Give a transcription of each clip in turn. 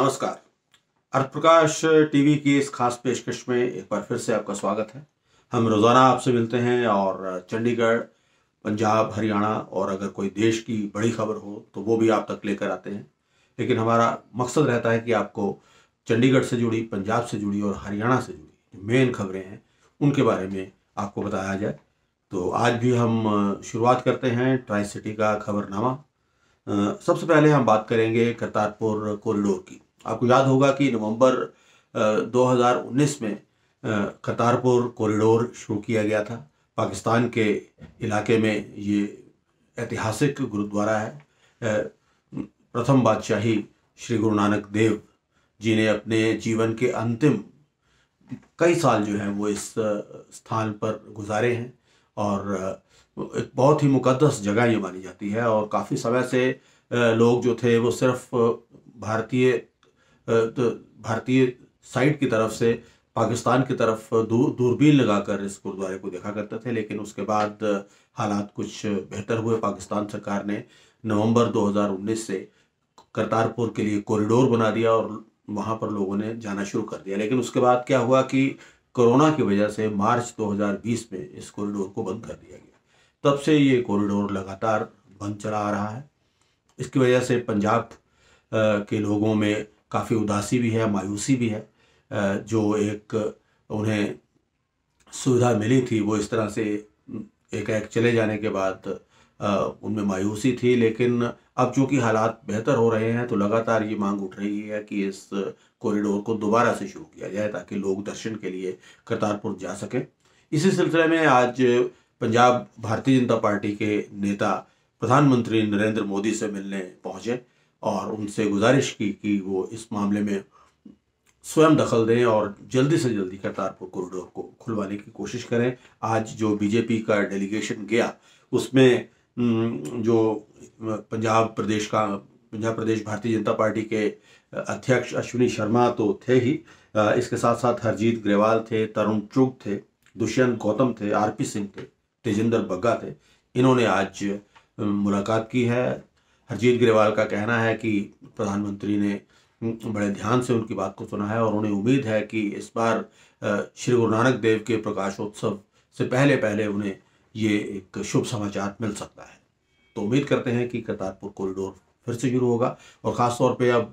नमस्कार अर्थप्रकाश टीवी की इस खास पेशकश में एक बार फिर से आपका स्वागत है हम रोज़ाना आपसे मिलते हैं और चंडीगढ़ पंजाब हरियाणा और अगर कोई देश की बड़ी खबर हो तो वो भी आप तक लेकर आते हैं लेकिन हमारा मकसद रहता है कि आपको चंडीगढ़ से जुड़ी पंजाब से जुड़ी और हरियाणा से जुड़ी जो मेन खबरें हैं उनके बारे में आपको बताया जाए तो आज भी हम शुरुआत करते हैं ट्राई सिटी का खबरनामा सबसे पहले हम बात करेंगे करतारपुर कॉरिडोर की आपको याद होगा कि नवंबर 2019 में कतारपुर कॉरिडोर शुरू किया गया था पाकिस्तान के इलाके में ये ऐतिहासिक गुरुद्वारा है प्रथम बादशाही श्री गुरु नानक देव जी ने अपने जीवन के अंतिम कई साल जो हैं वो इस स्थान पर गुजारे हैं और एक बहुत ही मुकद्दस जगह ये मानी जाती है और काफ़ी समय से लोग जो थे वो सिर्फ भारतीय तो भारतीय साइड की तरफ से पाकिस्तान की तरफ दूर दूरबीन लगाकर इस गुरुद्वारे को देखा करते थे लेकिन उसके बाद हालात कुछ बेहतर हुए पाकिस्तान सरकार ने नवंबर 2019 से करतारपुर के लिए कॉरिडोर बना दिया और वहाँ पर लोगों ने जाना शुरू कर दिया लेकिन उसके बाद क्या हुआ कि कोरोना की वजह से मार्च 2020 में इस कॉरिडोर को बंद कर दिया गया तब से ये कॉरिडोर लगातार बंद चला आ रहा है इसकी वजह से पंजाब के लोगों में काफ़ी उदासी भी है मायूसी भी है जो एक उन्हें सुविधा मिली थी वो इस तरह से एक एक चले जाने के बाद उनमें मायूसी थी लेकिन अब चूँकि हालात बेहतर हो रहे हैं तो लगातार ये मांग उठ रही है कि इस कॉरिडोर को दोबारा से शुरू किया जाए ताकि लोग दर्शन के लिए करतारपुर जा सकें इसी सिलसिले में आज पंजाब भारतीय जनता पार्टी के नेता प्रधानमंत्री नरेंद्र मोदी से मिलने पहुँचे और उनसे गुजारिश की कि वो इस मामले में स्वयं दखल दें और जल्दी से जल्दी करतारपुर कॉरिडोर को खुलवाने की कोशिश करें आज जो बीजेपी का डेलीगेशन गया उसमें जो पंजाब प्रदेश का पंजाब प्रदेश भारतीय जनता पार्टी के अध्यक्ष अश्विनी शर्मा तो थे ही इसके साथ साथ हरजीत ग्रेवाल थे तरुण चुग थे दुष्यंत गौतम थे आरपी सिंह थे तेजेंद्र बग्गा थे इन्होंने आज मुलाकात की है हरजीत ग्रेवाल का कहना है कि प्रधानमंत्री ने बड़े ध्यान से उनकी बात को सुना है और उन्हें उम्मीद है कि इस बार श्री गुरु नानक देव के प्रकाशोत्सव से पहले पहले उन्हें ये एक शुभ समाचार मिल सकता है तो उम्मीद करते हैं कि करतारपुर कॉरिडोर फिर से शुरू होगा और ख़ासतौर पर अब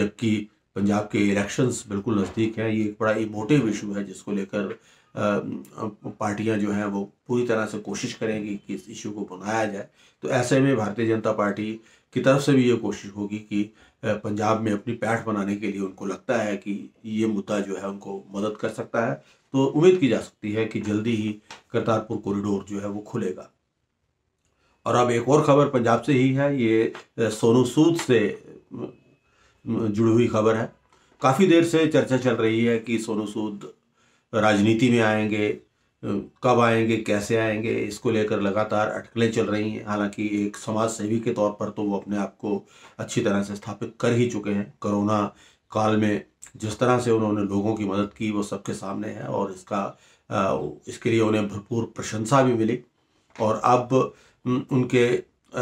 जबकि पंजाब के इलेक्शंस बिल्कुल नज़दीक हैं ये एक बड़ा इमोटिव इशू है जिसको लेकर पार्टियां जो हैं वो पूरी तरह से कोशिश करेंगी कि इस इशू को बनाया जाए तो ऐसे में भारतीय जनता पार्टी की तरफ से भी ये कोशिश होगी कि पंजाब में अपनी पैठ बनाने के लिए उनको लगता है कि ये मुद्दा जो है उनको मदद कर सकता है तो उम्मीद की जा सकती है कि जल्दी ही करतारपुर कॉरिडोर जो है वो खुलेगा और अब एक और खबर पंजाब से ही है ये सोनू सूद से जुड़ी हुई खबर है काफ़ी देर से चर्चा चल रही है कि सोनू सूद राजनीति में आएंगे कब आएंगे कैसे आएंगे इसको लेकर लगातार अटकलें चल रही हैं हालांकि एक समाज सेवी के तौर पर तो वो अपने आप को अच्छी तरह से स्थापित कर ही चुके हैं कोरोना काल में जिस तरह से उन्होंने लोगों की मदद की वो सबके सामने है और इसका इसके लिए उन्हें भरपूर प्रशंसा भी मिली और अब उनके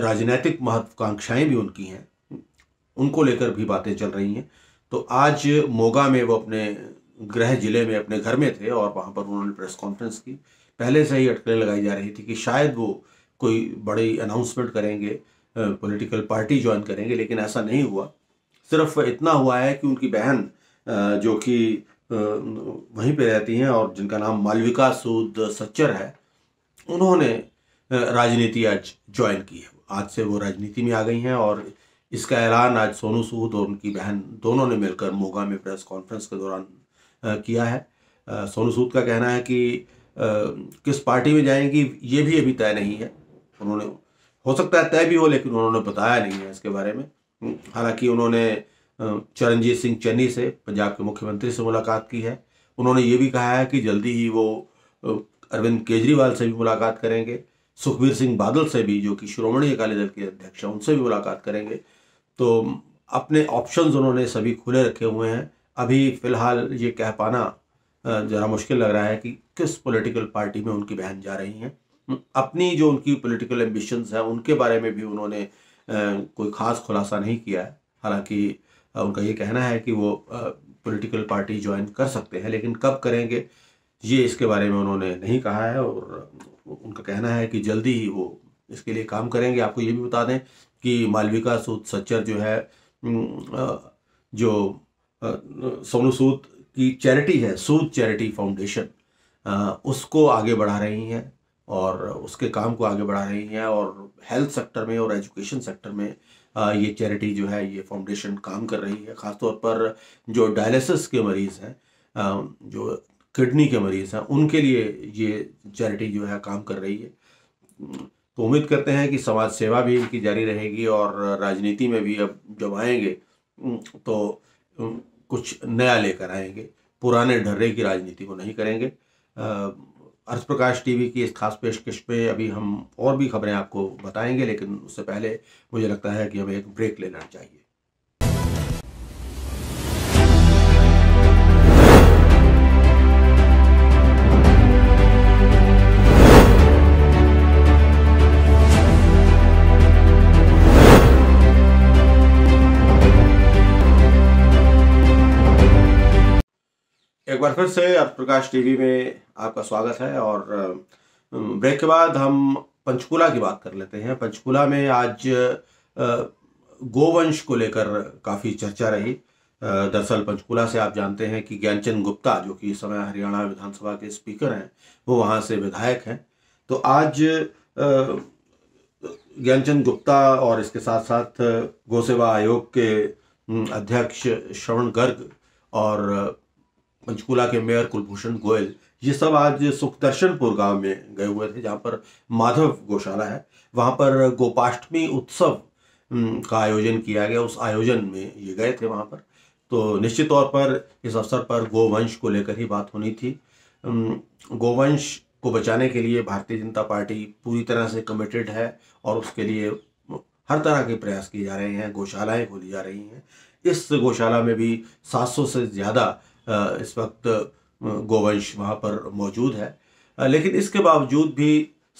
राजनैतिक महत्वाकांक्षाएँ भी उनकी हैं उनको लेकर भी बातें चल रही हैं तो आज मोगा में वो अपने गृह जिले में अपने घर में थे और वहाँ पर उन्होंने प्रेस कॉन्फ्रेंस की पहले से ही अटकलें लगाई जा रही थी कि शायद वो कोई बड़ी अनाउंसमेंट करेंगे पॉलिटिकल पार्टी ज्वाइन करेंगे लेकिन ऐसा नहीं हुआ सिर्फ इतना हुआ है कि उनकी बहन जो कि वहीं पे रहती हैं और जिनका नाम मालविका सूद सच्चर है उन्होंने राजनीति आज ज्वाइन की है आज से वो राजनीति में आ गई हैं और इसका ऐलान आज सोनू सूद और उनकी बहन दोनों ने मिलकर मोगा में प्रेस कॉन्फ्रेंस के दौरान किया है सोनू सूद का कहना है कि किस पार्टी में जाएंगी ये भी अभी तय नहीं है उन्होंने हो सकता है तय भी हो लेकिन उन्होंने बताया नहीं है इसके बारे में हम्म, हालांकि उन्होंने चरणजीत सिंह चन्नी से पंजाब के मुख्यमंत्री से मुलाकात की है उन्होंने ये भी कहा है कि जल्दी ही वो अरविंद केजरीवाल से भी मुलाकात करेंगे सुखबीर सिंह बादल से भी जो कि श्रोमणी अकाली दल के अध्यक्ष हैं उनसे भी मुलाकात करेंगे तो अपने ऑप्शंस उन्होंने सभी खुले रखे हुए हैं अभी फ़िलहाल ये कह पाना ज़रा मुश्किल लग रहा है कि किस पॉलिटिकल पार्टी में उनकी बहन जा रही हैं अपनी जो उनकी पॉलिटिकल एम्बिशंस हैं उनके बारे में भी उन्होंने कोई ख़ास खुलासा नहीं किया है हालांकि उनका ये कहना है कि वो पॉलिटिकल पार्टी ज्वाइन कर सकते हैं लेकिन कब करेंगे ये इसके बारे में उन्होंने नहीं कहा है और उनका कहना है कि जल्दी ही वो इसके लिए काम करेंगे आपको ये भी बता दें कि मालविका सूद सच्चर जो है जो सोनू सूद की चैरिटी है सूद चैरिटी फाउंडेशन उसको आगे बढ़ा रही हैं और उसके काम को आगे बढ़ा रही हैं और हेल्थ सेक्टर में और एजुकेशन सेक्टर में ये चैरिटी जो है ये फाउंडेशन काम कर रही है ख़ासतौर पर जो डायलिसिस के मरीज़ हैं जो किडनी के मरीज़ हैं उनके लिए ये चैरिटी जो है काम कर रही है तो उम्मीद करते हैं कि समाज सेवा भी इनकी जारी रहेगी और राजनीति में भी अब जब आएंगे तो कुछ नया लेकर आएंगे पुराने ढर्रे की राजनीति को नहीं करेंगे अर्थ प्रकाश टीवी की इस खास पेशकश पे अभी हम और भी खबरें आपको बताएंगे लेकिन उससे पहले मुझे लगता है कि हमें एक ब्रेक लेना चाहिए बार फिर से प्रकाश टीवी में आपका स्वागत है और ब्रेक के बाद हम पंचकूला की बात कर लेते हैं पंचकूला में आज गोवंश को लेकर काफ़ी चर्चा रही दरअसल पंचकूला से आप जानते हैं कि ज्ञानचंद गुप्ता जो कि इस समय हरियाणा विधानसभा के स्पीकर हैं वो वहाँ से विधायक हैं तो आज ज्ञानचंद गुप्ता और इसके साथ साथ गोसेवा आयोग के अध्यक्ष श्रवण गर्ग और पंचकूला के मेयर कुलभूषण गोयल ये सब आज सुखदर्शनपुर गांव में गए हुए थे जहां पर माधव गौशाला है वहां पर गोपाष्टमी उत्सव का आयोजन किया गया उस आयोजन में ये गए थे वहां पर तो निश्चित तौर पर इस अवसर पर गोवंश को लेकर ही बात होनी थी गोवंश को बचाने के लिए भारतीय जनता पार्टी पूरी तरह से कमिटेड है और उसके लिए हर तरह के प्रयास किए जा रहे हैं गौशालाएँ खोली जा रही हैं इस गौशाला में भी सात से ज़्यादा इस वक्त गोवंश वहाँ पर मौजूद है लेकिन इसके बावजूद भी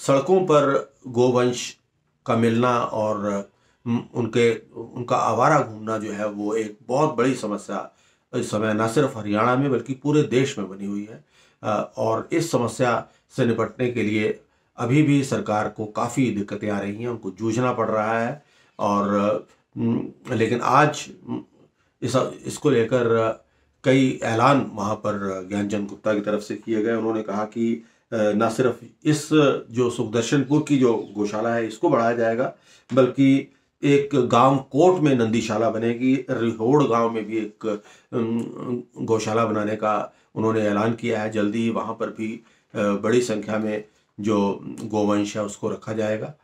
सड़कों पर गोवंश का मिलना और उनके उनका आवारा घूमना जो है वो एक बहुत बड़ी समस्या इस समय न सिर्फ हरियाणा में बल्कि पूरे देश में बनी हुई है और इस समस्या से निपटने के लिए अभी भी सरकार को काफ़ी दिक्कतें आ रही हैं उनको जूझना पड़ रहा है और लेकिन आज इस इसको लेकर कई ऐलान वहाँ पर ज्ञानचंद गुप्ता की तरफ से किए गए उन्होंने कहा कि न सिर्फ इस जो सुखदर्शनपुर की जो गौशाला है इसको बढ़ाया जाएगा बल्कि एक गांव कोट में नंदीशाला बनेगी रिहोड़ गांव में भी एक गौशाला बनाने का उन्होंने ऐलान किया है जल्दी ही वहाँ पर भी बड़ी संख्या में जो गोवंश है उसको रखा जाएगा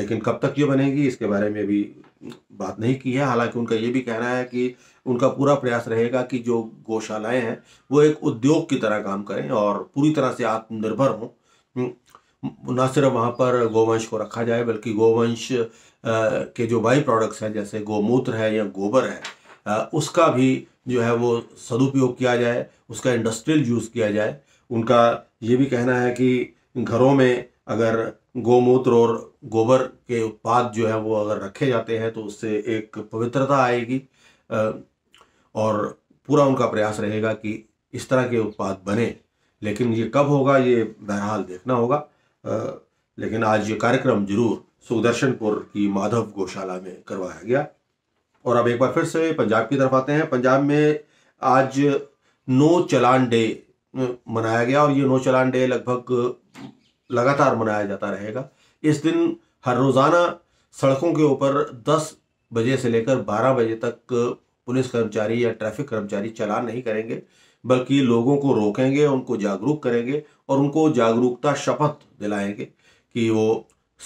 लेकिन कब तक ये बनेगी इसके बारे में अभी बात नहीं की है हालांकि उनका ये भी कहना है कि उनका पूरा प्रयास रहेगा कि जो गौशालाएँ हैं वो एक उद्योग की तरह काम करें और पूरी तरह से आत्मनिर्भर हों हम्म, ना सिर्फ वहाँ पर गोवंश को रखा जाए बल्कि गोवंश के जो बाई प्रोडक्ट्स हैं जैसे गोमूत्र है या गोबर है उसका भी जो है वो सदुपयोग किया जाए उसका इंडस्ट्रियल यूज़ किया जाए उनका ये भी कहना है कि घरों में अगर गोमूत्र और गोबर के उत्पाद जो है वो अगर रखे जाते हैं तो उससे एक पवित्रता आएगी और पूरा उनका प्रयास रहेगा कि इस तरह के उत्पाद बने लेकिन ये कब होगा ये बहरहाल देखना होगा आ, लेकिन आज ये कार्यक्रम जरूर सुदर्शनपुर की माधव गौशाला में करवाया गया और अब एक बार फिर से पंजाब की तरफ आते हैं पंजाब में आज नो चलान डे मनाया गया और ये नो चलान डे लगभग लगातार मनाया जाता रहेगा इस दिन हर रोज़ाना सड़कों के ऊपर 10 बजे से लेकर 12 बजे तक पुलिस कर्मचारी या ट्रैफिक कर्मचारी चलान नहीं करेंगे बल्कि लोगों को रोकेंगे उनको जागरूक करेंगे और उनको जागरूकता शपथ दिलाएंगे कि वो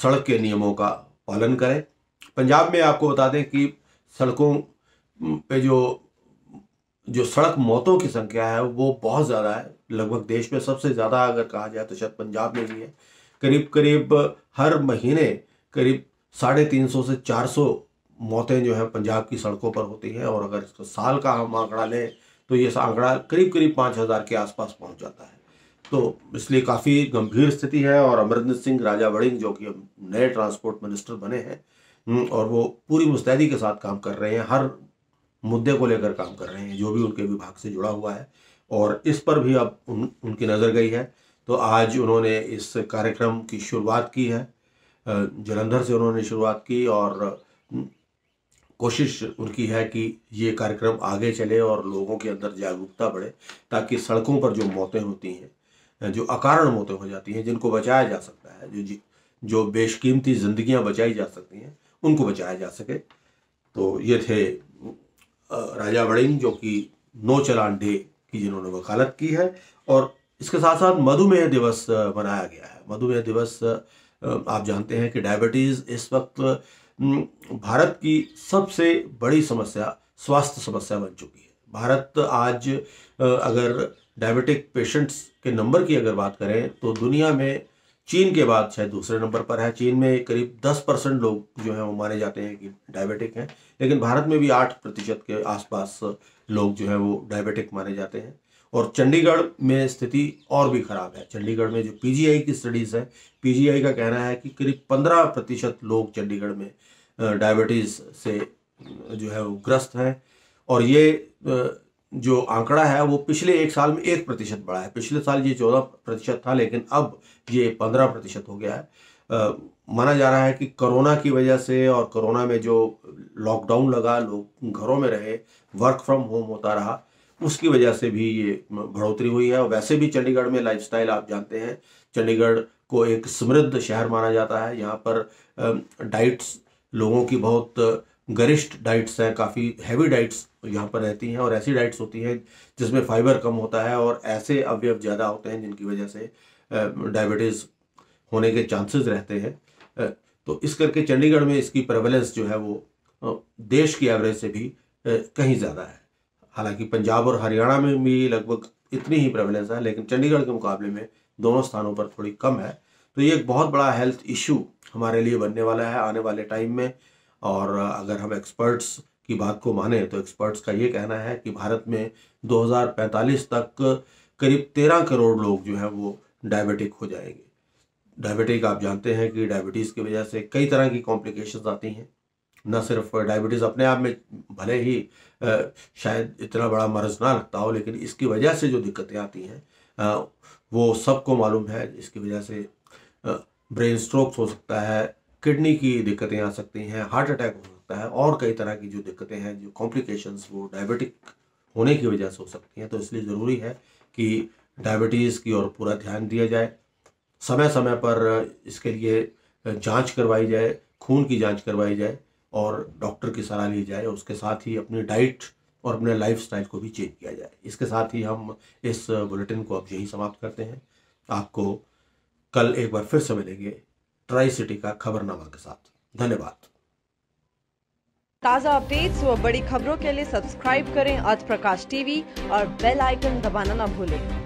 सड़क के नियमों का पालन करें पंजाब में आपको बता दें कि सड़कों पे जो जो सड़क मौतों की संख्या है वो बहुत ज़्यादा है लगभग देश में सबसे ज़्यादा अगर कहा जाए तो शायद पंजाब में भी है करीब करीब हर महीने करीब साढ़े तीन सौ से चार सौ मौतें जो है पंजाब की सड़कों पर होती हैं और अगर इसको साल का हम आंकड़ा लें तो ये आंकड़ा करीब करीब पाँच हज़ार के आसपास पहुंच जाता है तो इसलिए काफ़ी गंभीर स्थिति है और अमरिंदर सिंह राजा वड़िंग जो कि नए ट्रांसपोर्ट मिनिस्टर बने हैं हम्म, और वो पूरी मुस्तैदी के साथ काम कर रहे हैं हर मुद्दे को लेकर काम कर रहे हैं जो भी उनके विभाग से जुड़ा हुआ है और इस पर भी अब उन, उनकी नज़र गई है तो आज उन्होंने इस कार्यक्रम की शुरुआत की है जलंधर से उन्होंने शुरुआत की और कोशिश उनकी है कि ये कार्यक्रम आगे चले और लोगों के अंदर जागरूकता बढ़े ताकि सड़कों पर जो मौतें होती हैं जो अकारण मौतें हो जाती हैं जिनको बचाया जा सकता है जो जो बेशकीमती ज़िंदगियां बचाई जा सकती हैं उनको बचाया जा सके तो ये थे राजा वड़िंग जो कि नो चलान डे की जिन्होंने वकालत की है और इसके साथ साथ मधुमेह दिवस मनाया गया है मधुमेह दिवस आप जानते हैं कि डायबिटीज़ इस वक्त हम्म, भारत की सबसे बड़ी समस्या स्वास्थ्य समस्या बन चुकी है भारत आज अगर डायबिटिक पेशेंट्स के नंबर की अगर बात करें तो दुनिया में चीन के बाद शायद दूसरे नंबर पर है चीन में करीब दस परसेंट लोग जो हैं वो माने जाते हैं कि डायबिटिक हैं लेकिन भारत में भी आठ प्रतिशत के आसपास लोग जो हैं वो डायबिटिक माने जाते हैं और चंडीगढ़ में स्थिति और भी ख़राब है चंडीगढ़ में जो पीजीआई की स्टडीज़ है पीजीआई का कहना है कि करीब पंद्रह प्रतिशत लोग चंडीगढ़ में डायबिटीज़ से जो है वो ग्रस्त हैं और ये जो आंकड़ा है वो पिछले एक साल में एक प्रतिशत बढ़ा है पिछले साल ये चौदह प्रतिशत था लेकिन अब ये पंद्रह प्रतिशत हो गया है माना जा रहा है कि कोरोना की वजह से और कोरोना में जो लॉकडाउन लगा लोग घरों में रहे वर्क फ्रॉम होम होता रहा उसकी वजह से भी ये बढ़ोतरी हुई है और वैसे भी चंडीगढ़ में लाइफस्टाइल आप जानते हैं चंडीगढ़ को एक समृद्ध शहर माना जाता है यहाँ पर डाइट्स लोगों की बहुत गरिष्ठ डाइट्स हैं काफ़ी हैवी डाइट्स यहाँ पर रहती हैं और ऐसी डाइट्स होती हैं जिसमें फाइबर कम होता है और ऐसे अवयव ज़्यादा होते हैं जिनकी वजह से डायबिटीज़ होने के चांसेस रहते हैं तो इस करके चंडीगढ़ में इसकी प्रेवलेंस जो है वो देश की एवरेज से भी कहीं ज़्यादा है हालांकि पंजाब और हरियाणा में भी लगभग इतनी ही प्रेवलेंस है लेकिन चंडीगढ़ के मुकाबले में दोनों स्थानों पर थोड़ी कम है तो ये एक बहुत बड़ा हेल्थ इशू हमारे लिए बनने वाला है आने वाले टाइम में और अगर हम एक्सपर्ट्स की बात को माने तो एक्सपर्ट्स का ये कहना है कि भारत में 2045 तक करीब 13 करोड़ लोग जो हैं वो डायबिटिक हो जाएंगे डायबिटिक आप जानते हैं कि डायबिटीज़ की वजह से कई तरह की कॉम्प्लिकेशंस आती हैं न सिर्फ डायबिटीज़ अपने आप में भले ही शायद इतना बड़ा मर्ज ना लगता हो लेकिन इसकी वजह से जो दिक्कतें आती हैं वो सबको मालूम है इसकी वजह से ब्रेन स्ट्रोक हो सकता है किडनी की दिक्कतें आ सकती हैं हार्ट अटैक हो सकता है और कई तरह की जो दिक्कतें हैं जो कॉम्प्लिकेशंस वो डायबिटिक होने की वजह से हो सकती हैं तो इसलिए ज़रूरी है कि डायबिटीज़ की ओर पूरा ध्यान दिया जाए समय समय पर इसके लिए जांच करवाई जाए खून की जांच करवाई जाए और डॉक्टर की सलाह ली जाए उसके साथ ही अपनी डाइट और अपने लाइफ को भी चेंज किया जाए इसके साथ ही हम इस बुलेटिन को अब यही समाप्त करते हैं आपको कल एक बार फिर से मिलेंगे ट्राई सिटी का खबरनामा के साथ धन्यवाद ताज़ा अपडेट्स व बड़ी खबरों के लिए सब्सक्राइब करें आज प्रकाश टीवी और बेल आइकन दबाना न भूलें